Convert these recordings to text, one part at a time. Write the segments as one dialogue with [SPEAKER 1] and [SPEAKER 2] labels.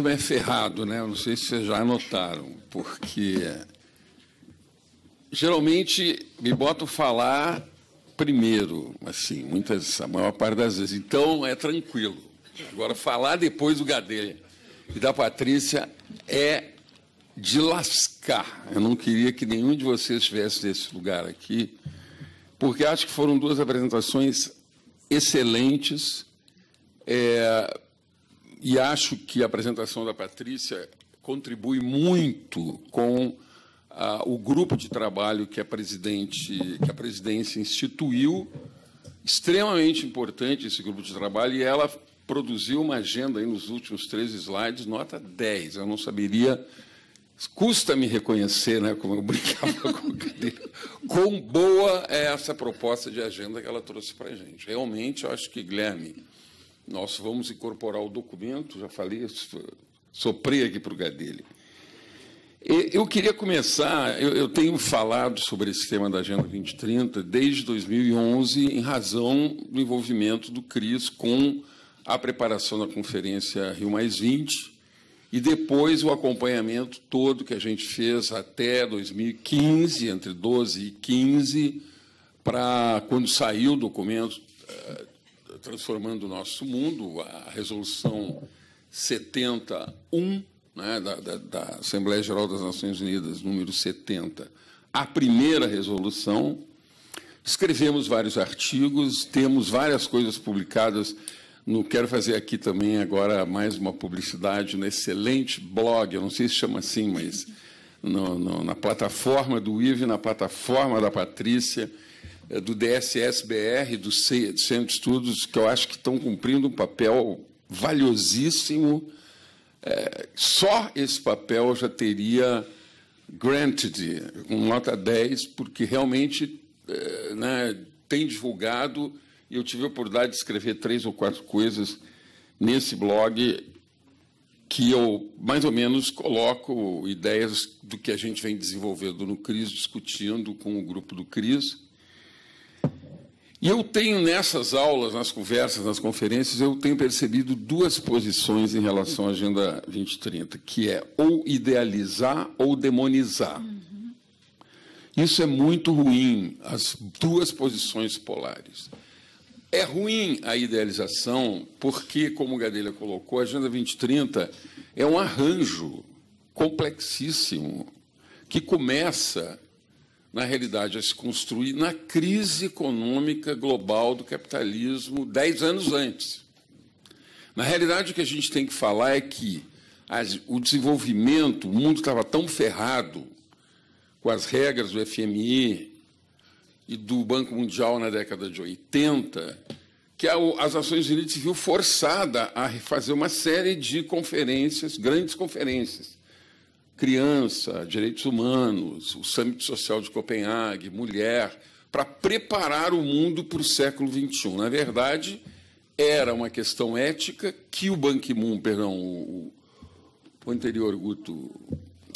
[SPEAKER 1] cinema é ferrado, né? não sei se vocês já notaram, porque geralmente me boto falar primeiro, assim, muitas, a maior parte das vezes. Então é tranquilo. Agora falar depois do Gadelha e da Patrícia é de lascar. Eu não queria que nenhum de vocês estivesse nesse lugar aqui, porque acho que foram duas apresentações excelentes. É, e acho que a apresentação da Patrícia contribui muito com ah, o grupo de trabalho que a, presidente, que a presidência instituiu, extremamente importante esse grupo de trabalho, e ela produziu uma agenda aí nos últimos três slides, nota 10. Eu não saberia, custa-me reconhecer, né, como eu brincava com o cadeira, quão boa é essa proposta de agenda que ela trouxe para a gente. Realmente, eu acho que, Guilherme, nós vamos incorporar o documento, já falei, soprei aqui para o Gadelha. Eu queria começar, eu, eu, tenho falado sobre esse tema da Agenda 2030 desde 2011, em razão do envolvimento do CRIS com a preparação da Conferência Rio e depois o acompanhamento todo que a gente fez até 2015, entre 12 e 15, para quando saiu o documento, eh, transformando o nosso mundo, a resolução 71 né, da, da, da, Assembleia Geral das Nações Unidas, número 70, a primeira resolução. Escrevemos vários artigos, temos várias coisas publicadas. No, quero fazer aqui também agora mais uma publicidade no excelente blog, eu não sei se chama assim, mas no, no, na plataforma do IVE, na plataforma da Patrícia é, do DSSBR, do Centro de Estudos, que eu acho que estão cumprindo um papel valiosíssimo. É, só esse papel já teria granted, com nota 10, porque realmente é, né, tem divulgado, e eu tive a oportunidade de escrever três ou quatro coisas nesse blog que eu mais ou menos coloco ideias do que a gente vem desenvolvendo no CRIS, discutindo com o grupo do CRIS, e eu tenho nessas aulas, nas conversas, nas conferências, eu tenho percebido duas posições em relação à Agenda 2030, que é ou idealizar ou demonizar. Uhum. Isso é muito ruim, as duas posições polares. É ruim a idealização, porque, como o Gadelha colocou, a Agenda 2030 é um arranjo complexíssimo que começa na realidade, a se construir na crise econômica global do capitalismo dez anos antes. Na realidade, o que a gente tem que falar é que as, o desenvolvimento, o mundo estava tão ferrado com as regras do FMI e do Banco Mundial na década de 80, que a, as Nações Unidas se viu forçada a fazer uma série de conferências, grandes conferências, criança, direitos humanos, o Summit Social de Copenhague, mulher, para preparar o mundo para o século XXI. Na verdade, era uma questão ética que o Ban Ki-moon, perdão, o, o anterior Guto,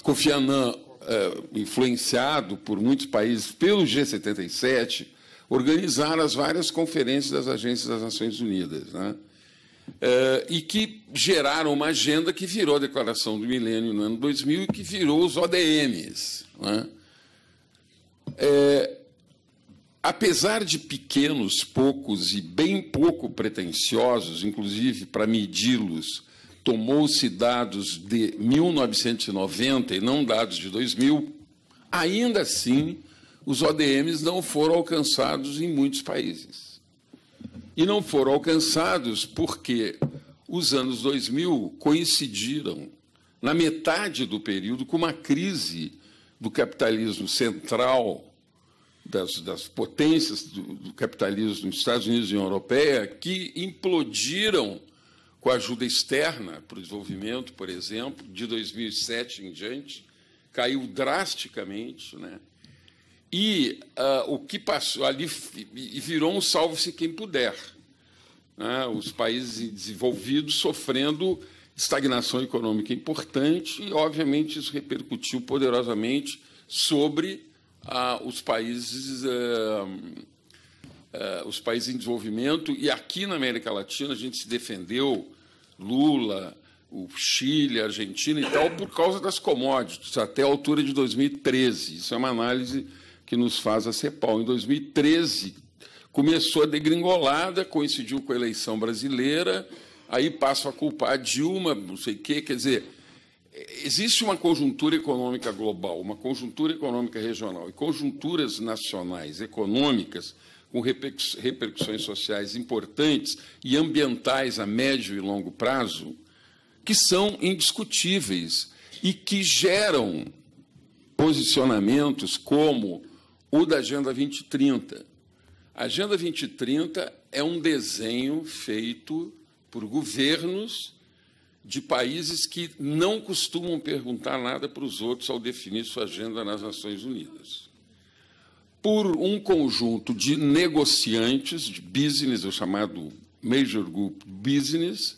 [SPEAKER 1] Kofi Annan, é, influenciado por muitos países pelo G77, organizar as várias conferências das agências das Nações Unidas, né? Eh, e que geraram uma agenda que virou a Declaração do Milênio no ano 2000 e que virou os ODMs. Né? É, eh, apesar de pequenos, poucos e bem pouco pretensiosos, inclusive para medi-los, tomou-se dados de 1990 e não dados de 2000, ainda assim os ODMs não foram alcançados em muitos países e não foram alcançados porque os anos 2000 coincidiram, na metade do período, com uma crise do capitalismo central, das, das potências do, do capitalismo nos Estados Unidos e União Europeia, que implodiram com a ajuda externa para o desenvolvimento, por exemplo, de 2007 em diante, caiu drasticamente, né? E uh, o que passou ali virou um salve-se quem puder. Né? Os países desenvolvidos sofrendo estagnação econômica importante e, obviamente, isso repercutiu poderosamente sobre ah, os países ah, os países em desenvolvimento e aqui na América Latina a gente se defendeu Lula o Chile a Argentina e tal por causa das commodities até a altura de 2013 isso é uma análise que nos faz a CEPAL. Em 2013, começou a degringolada, coincidiu com a eleição brasileira, aí passo a culpar a Dilma, não sei o quê, quer dizer, existe uma conjuntura econômica global, uma conjuntura econômica regional e conjunturas nacionais, econômicas, com repercussões sociais importantes e ambientais a médio e longo prazo, que são indiscutíveis e que geram posicionamentos como o da Agenda 2030. A Agenda 2030 é um desenho feito por governos de países que não costumam perguntar nada para os outros ao definir sua agenda nas Nações Unidas. Por um conjunto de negociantes, de business, o chamado major group business,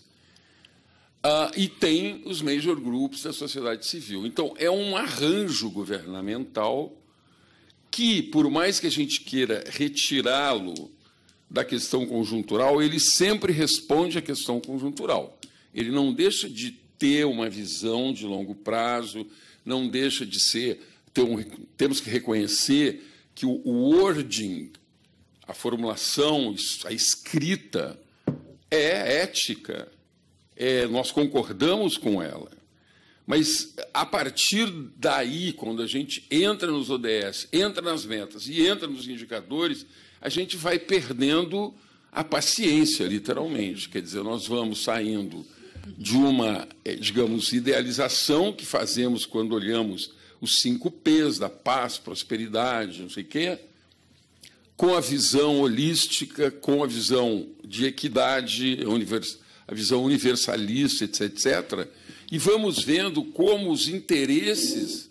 [SPEAKER 1] uh, e tem os major groups da sociedade civil. Então, é um arranjo governamental que, por mais que a gente queira retirá-lo da questão conjuntural, ele sempre responde à questão conjuntural. Ele não deixa de ter uma visão de longo prazo, não deixa de ser. Ter um, temos que reconhecer que o, o wording, a formulação, a escrita, é ética. É, nós concordamos com ela. Mas a partir daí, quando a gente entra nos ODS, entra nas metas e entra nos indicadores, a gente vai perdendo a paciência, literalmente. Quer dizer, nós vamos saindo de uma, eh, digamos, idealização que fazemos quando olhamos os cinco P's da paz, prosperidade, não sei o quê, com a visão holística, com a visão de equidade, a visão universalista, etc., etc., e vamos vendo como os interesses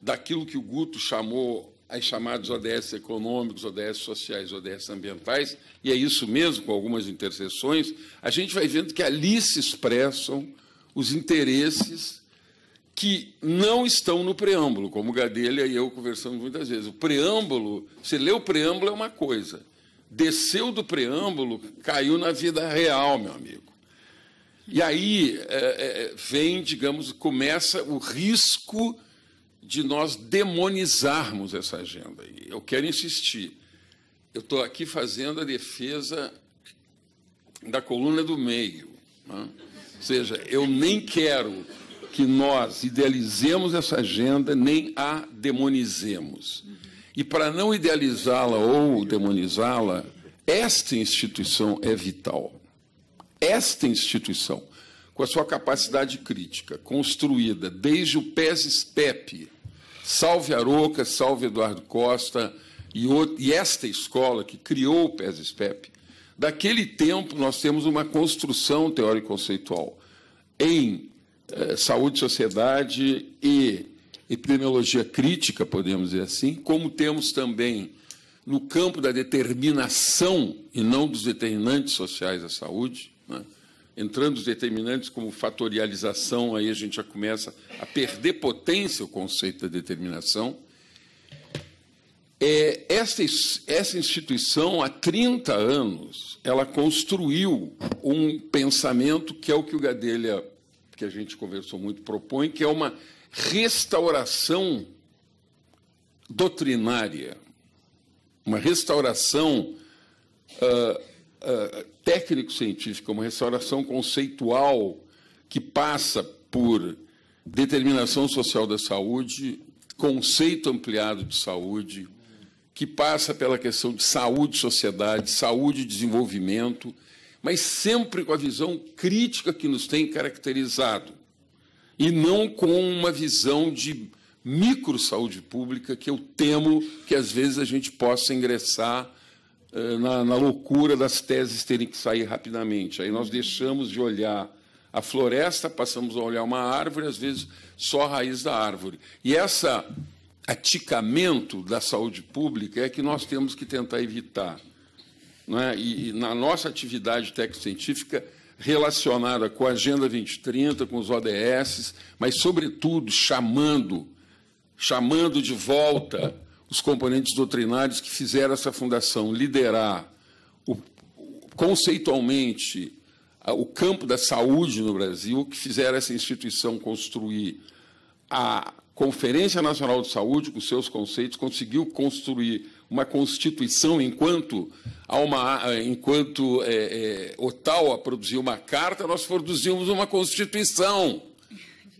[SPEAKER 1] daquilo que o Guto chamou as chamadas ODS econômicos, ODS sociais, ODS ambientais, e é isso mesmo, com algumas interseções, a gente vai vendo que ali se expressam os interesses que não estão no preâmbulo, como Gadelha e eu conversamos muitas vezes. O preâmbulo, você lê o preâmbulo é uma coisa, desceu do preâmbulo, caiu na vida real, meu amigo. E aí é, é, é, vem, digamos, começa o risco de nós demonizarmos essa agenda. Eu quero insistir. Eu estou aqui fazendo a defesa da coluna do meio. Né? Ou seja, eu nem quero que nós idealizemos essa agenda, nem a demonizemos. E para não idealizá-la ou demonizá-la, esta instituição é vital esta instituição, com a sua capacidade crítica, construída desde o PES-SPEP, salve Aroca, salve Eduardo Costa, e, e esta escola que criou o PES-SPEP, daquele tempo nós temos uma construção teórico-conceitual em eh, saúde, sociedade e epidemiologia crítica, podemos dizer assim, como temos também no campo da determinação e não dos determinantes sociais da saúde, né? Entrando os determinantes como fatorialização, aí a gente já começa a perder potência o conceito da determinação. É, essa, essa instituição, há 30 anos, ela construiu um pensamento que é o que o Gadelha, que a gente conversou muito, propõe, que é uma restauração doutrinária, uma restauração uh, ah, técnico-científica, é uma restauração conceitual que passa por determinação social da saúde, conceito ampliado de saúde, que passa pela questão de saúde, sociedade, saúde e desenvolvimento, mas sempre com a visão crítica que nos tem caracterizado, e não com uma visão de micro saúde pública que eu temo que às vezes a gente possa ingressar eh, na, na loucura das teses terem que sair rapidamente. Aí nós deixamos de olhar a floresta, passamos a olhar uma árvore, às vezes só a raiz da árvore. E esse aticamento da saúde pública é que nós temos que tentar evitar. Né? E, e na nossa atividade técnico-científica, relacionada com a Agenda 2030, com os ODS, mas, sobretudo, chamando, chamando de volta os componentes doutrinários que fizeram essa fundação liderar o, conceitualmente o campo da saúde no Brasil, que fizeram essa instituição construir a Conferência Nacional de Saúde, com seus conceitos, conseguiu construir uma Constituição enquanto, a uma, enquanto é, é, Ottawa produziu uma carta, nós produzimos uma Constituição,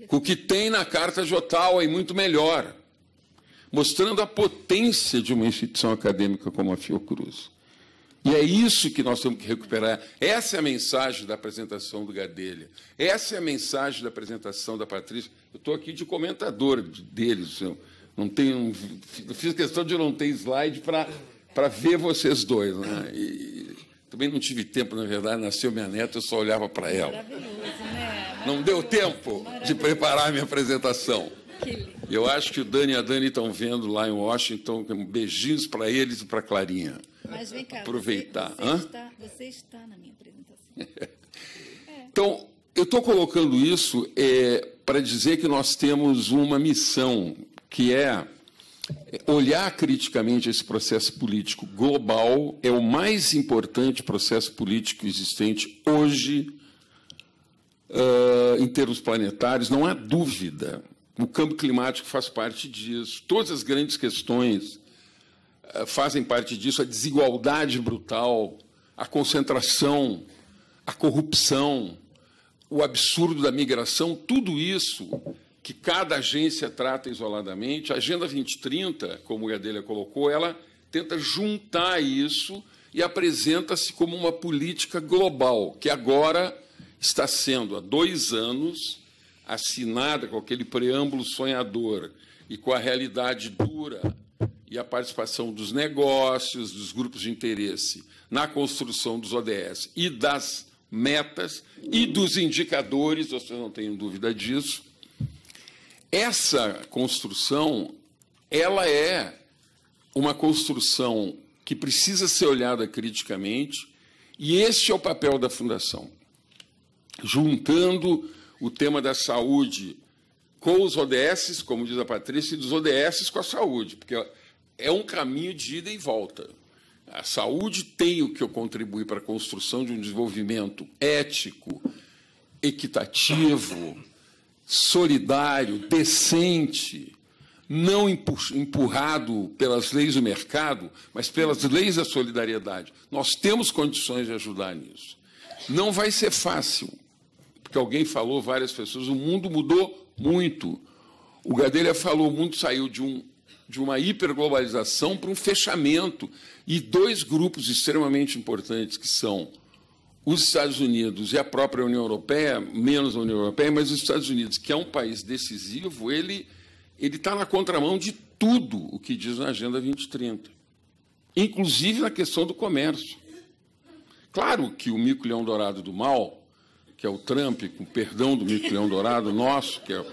[SPEAKER 1] com o que tem na Carta de Ottawa e muito melhor mostrando a potência de uma instituição acadêmica como a Fiocruz. E é isso que nós temos que recuperar. Essa é a mensagem da apresentação do Gadelha. Essa é a mensagem da apresentação da Patrícia. Eu estou aqui de comentador deles. Eu não tenho, fiz questão de não ter slide para ver vocês dois. Né? E, também não tive tempo, na verdade. Nasceu minha neta, eu só olhava para ela. Né? Não deu tempo de preparar a minha apresentação. Eu acho que o Dani e a Dani estão vendo lá em Washington. Beijinhos para eles e para Clarinha. Mas vem cá. Aproveitar. Você, você, está, você está, na minha apresentação. É. Então, eu estou colocando isso é, para dizer que nós temos uma missão, que é, é olhar criticamente esse processo político global. É o mais importante processo político existente hoje. Uh, em termos planetários, não há dúvida o câmbio climático faz parte disso. Todas as grandes questões eh, fazem parte disso. A desigualdade brutal, a concentração, a corrupção, o absurdo da migração, tudo isso que cada agência trata isoladamente, a Agenda 2030, como o Gadelha colocou, ela tenta juntar isso e apresenta-se como uma política global, que agora está sendo, há dois anos, assinada com aquele preâmbulo sonhador e com a realidade dura e a participação dos negócios, dos grupos de interesse na construção dos ODS e das metas e dos indicadores, vocês não têm dúvida disso. Essa construção, ela é uma construção que precisa ser olhada criticamente, e este é o papel da Fundação, juntando o tema da saúde com os ODS, como diz a Patrícia, e dos ODS com a saúde, porque é um caminho de ida e volta. A saúde tem o que eu contribuir para a construção de um desenvolvimento ético, equitativo, solidário, decente, não empurrado pelas leis do mercado, mas pelas leis da solidariedade. Nós temos condições de ajudar nisso. Não vai ser fácil, porque alguém falou, várias pessoas, o mundo mudou muito. O Gadelha falou, o mundo saiu de, um, de uma hiperglobalização para um fechamento. E dois grupos extremamente importantes, que são os Estados Unidos e a própria União Europeia, menos a União Europeia, mas os Estados Unidos, que é um país decisivo, ele está na contramão de tudo o que diz na Agenda 2030, inclusive na questão do comércio. Claro que o mico-leão dourado do mal que é o Trump, com perdão do Mito Leão Dourado, nosso, que é,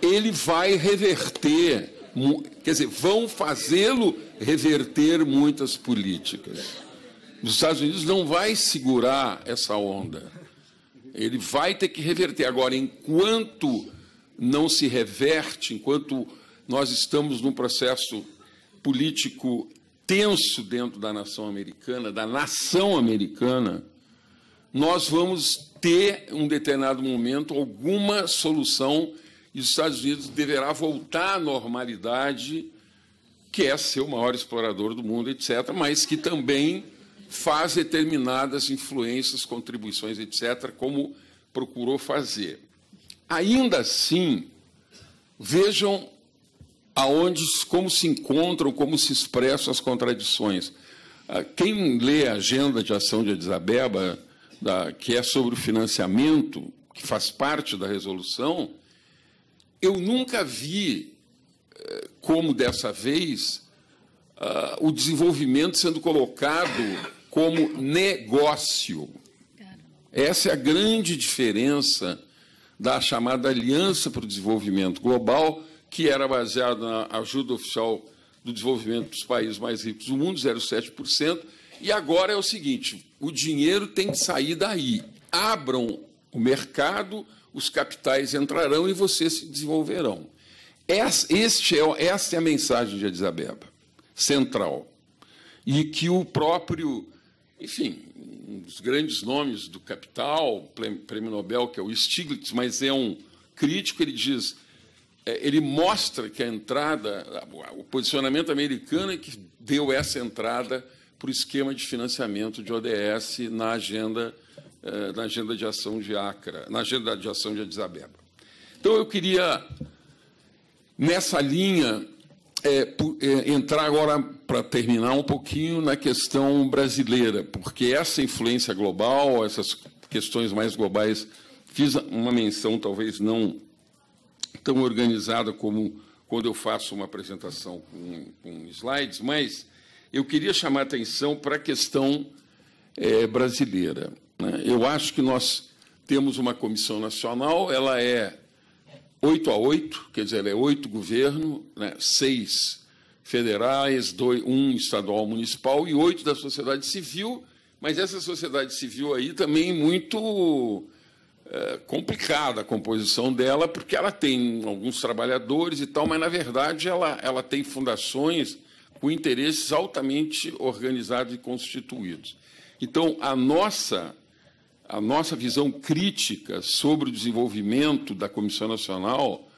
[SPEAKER 1] ele vai reverter, quer dizer, vão fazê-lo reverter muitas políticas. Os Estados Unidos não vai segurar essa onda. Ele vai ter que reverter. Agora, enquanto não se reverte, enquanto nós estamos num processo político tenso dentro da nação americana, da nação americana, nós vamos ter, em um determinado momento, alguma solução e os Estados Unidos deverá voltar à normalidade, que é ser o maior explorador do mundo, etc., mas que também faz determinadas influências, contribuições, etc., como procurou fazer. Ainda assim, vejam aonde, como se encontram, como se expressam as contradições. Ah, quem lê a agenda de ação de Addis Abeba da, que é sobre o financiamento, que faz parte da resolução, eu nunca vi, eh, como dessa vez, uh, o desenvolvimento sendo colocado como negócio. Essa é a grande diferença da chamada Aliança para o Desenvolvimento Global, que era baseada na ajuda oficial do desenvolvimento dos países mais ricos do mundo, 0,7%, e agora é o seguinte: o dinheiro tem que sair daí. Abram o mercado, os capitais entrarão e vocês se desenvolverão. Essa, este é, essa é a mensagem de Addis Abeba, central. E que o próprio, enfim, um dos grandes nomes do capital, prêmio Nobel, que é o Stiglitz, mas é um crítico, ele diz, é, ele mostra que a entrada, o posicionamento americano é que deu essa entrada para o esquema de financiamento de ODS na agenda, eh, na agenda de ação de Acra, na agenda de ação de Addis Abeba. Então, eu queria, nessa linha, é, é, entrar agora, para terminar, um pouquinho na questão brasileira, porque essa influência global, essas questões mais globais, fiz uma menção, talvez não tão organizada como quando eu faço uma apresentação com, com slides, mas eu queria chamar a atenção para a questão é, brasileira. Né? Eu acho que nós temos uma comissão nacional, ela é 8 a 8, quer dizer, ela é oito governo, né? federais, um estadual municipal e oito da sociedade civil, mas essa sociedade civil aí também é muito é, complicada a composição dela, porque ela tem alguns trabalhadores e tal, mas, na verdade, ela, ela tem fundações com interesses altamente organizados e constituídos. Então, a nossa, a nossa visão crítica sobre o desenvolvimento da Comissão Nacional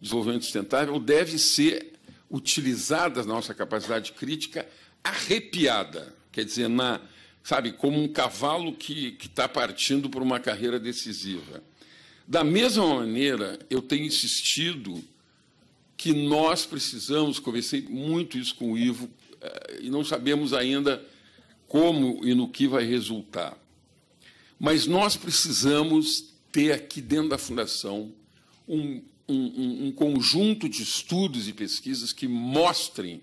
[SPEAKER 1] de Desenvolvimento Sustentável deve ser utilizada na nossa capacidade crítica arrepiada, quer dizer, na, sabe, como um cavalo que está partindo para uma carreira decisiva. Da mesma maneira, eu tenho insistido que nós precisamos, conversei muito isso com o Ivo, eh, e não sabemos ainda como e no que vai resultar. Mas nós precisamos ter aqui dentro da Fundação um, um, um conjunto de estudos e pesquisas que mostrem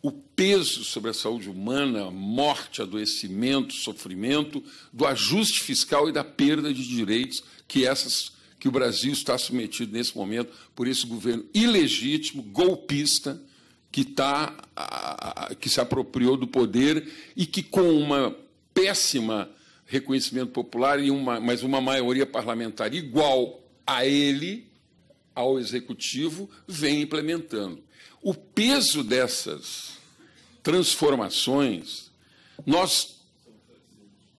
[SPEAKER 1] o peso sobre a saúde humana, morte, adoecimento, sofrimento, do ajuste fiscal e da perda de direitos que essas que o Brasil está submetido nesse momento por esse governo ilegítimo, golpista, que, está que se apropriou do poder e que, com uma péssima reconhecimento popular, e uma, mas uma maioria parlamentar igual a ele, ao executivo, vem implementando. O peso dessas transformações, nós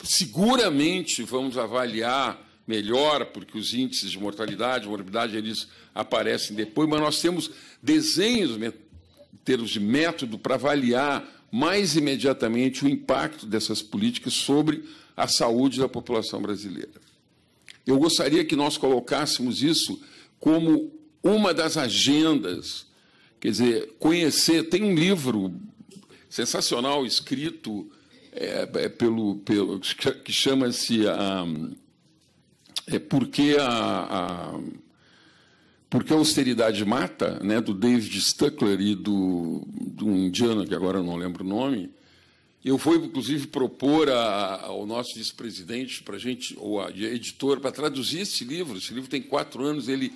[SPEAKER 1] seguramente vamos avaliar melhora, porque os índices de mortalidade, morbidade, eles aparecem depois, mas nós temos desenhos né, em termos de método para avaliar mais imediatamente o impacto dessas políticas sobre a saúde da população brasileira. Eu gostaria que nós colocássemos isso como uma das agendas, quer dizer, conhecer. Tem um livro sensacional escrito é, é pelo, pelo que chama-se um, ah, é porque a, a porque a austeridade mata, né, do David Stuckler e do, do indiano que agora eu não lembro o nome, eu fui inclusive propor a, ao nosso vice-presidente para gente ou a, editora para traduzir esse livro. Esse livro tem quatro anos, ele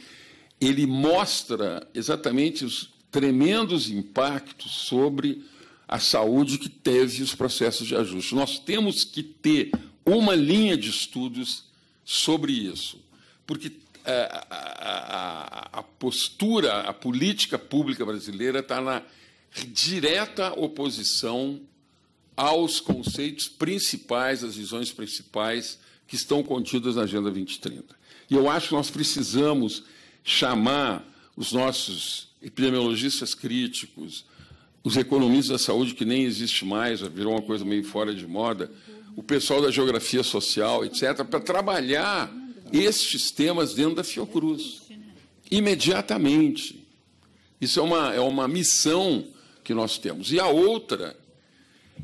[SPEAKER 1] ele mostra exatamente os tremendos impactos sobre a saúde que teve os processos de ajuste. Nós temos que ter uma linha de estudos sobre isso, porque é, a, a, a postura, a política pública brasileira está na direta oposição aos conceitos principais, às visões principais que estão contidas na Agenda 2030. E eu acho que nós precisamos chamar os nossos epidemiologistas críticos, os economistas da saúde, que nem existe mais, virou uma coisa meio fora de moda, o pessoal da geografia social, etc., para trabalhar estes temas dentro da Fiocruz. Imediatamente. Isso é uma, é uma missão que nós temos. E a outra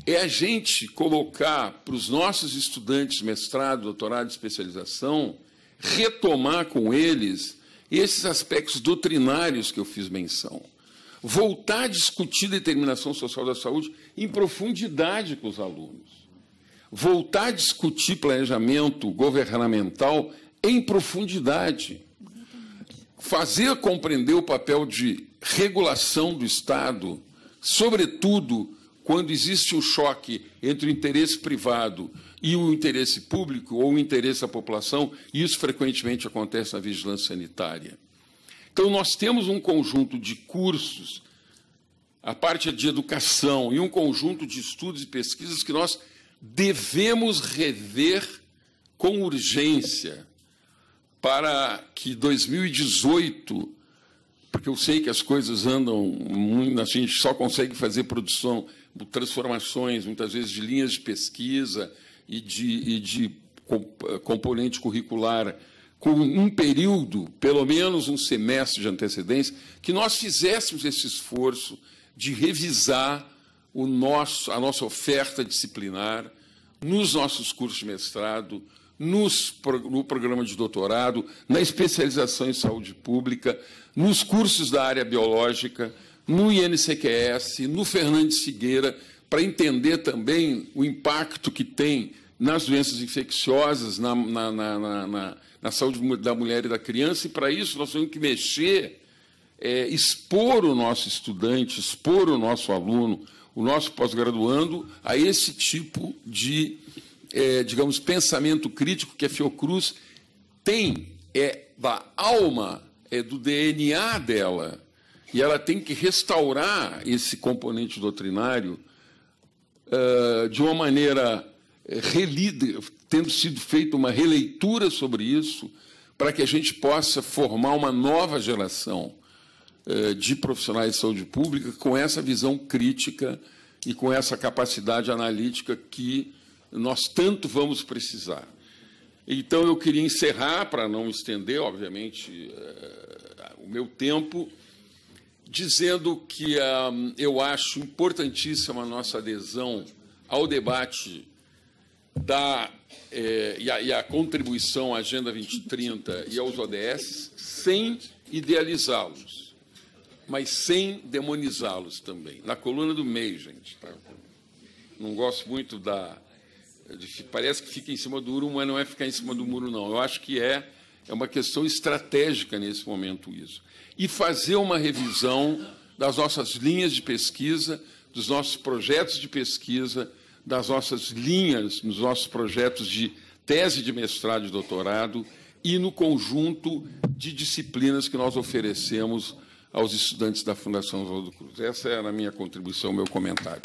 [SPEAKER 1] é a gente colocar para os nossos estudantes, mestrado, doutorado, especialização, retomar com eles esses aspectos doutrinários que eu fiz menção. Voltar a discutir determinação social da saúde em profundidade com os alunos voltar a discutir planejamento governamental em profundidade, fazer compreender o papel de regulação do Estado, sobretudo quando existe o um choque entre o interesse privado e o interesse público ou o interesse da população, isso frequentemente acontece na vigilância sanitária. Então, nós temos um conjunto de cursos, a parte de educação e um conjunto de estudos e pesquisas que nós devemos rever com urgência para que 2018, porque eu sei que as coisas andam, a gente só consegue fazer produção, transformações, muitas vezes de linhas de pesquisa e de, e de componente curricular, com um período, pelo menos um semestre de antecedência, que nós fizéssemos esse esforço de revisar o nosso, a nossa oferta disciplinar nos nossos cursos de mestrado, nos, no programa de doutorado, na especialização em saúde pública, nos cursos da área biológica, no INCQS, no Fernandes Figueira, para entender também o impacto que tem nas doenças infecciosas, na, na, na, na saúde da mulher e da criança, e para isso nós temos que mexer, é, expor o nosso estudante, expor o nosso aluno, o nosso pós-graduando a esse tipo de, é, digamos, pensamento crítico que a Fiocruz tem, é da alma, é do DNA dela. E ela tem que restaurar esse componente doutrinário uh, de uma maneira é, relida, tendo sido feita uma releitura sobre isso, para que a gente possa formar uma nova geração eh, de profissionais de saúde pública com essa visão crítica e com essa capacidade analítica que nós tanto vamos precisar. Então, eu queria encerrar, para não estender, obviamente, eh, o meu tempo, dizendo que eh, eu acho importantíssima a nossa adesão ao debate da, e, à e, a, contribuição à Agenda 2030 e aos ODS sem idealizá-los mas sem demonizá-los também. Na coluna do meio, gente. Tá? Não gosto muito da. parece que fica em cima do muro, mas não é ficar em cima do muro, não. Eu acho que é, é uma questão estratégica nesse momento isso. E fazer uma revisão das nossas linhas de pesquisa, dos nossos projetos de pesquisa, das nossas linhas, nos nossos projetos de tese de mestrado e doutorado e no conjunto de disciplinas que nós oferecemos aos estudantes da Fundação Oswaldo Cruz. Essa era a minha contribuição, meu comentário.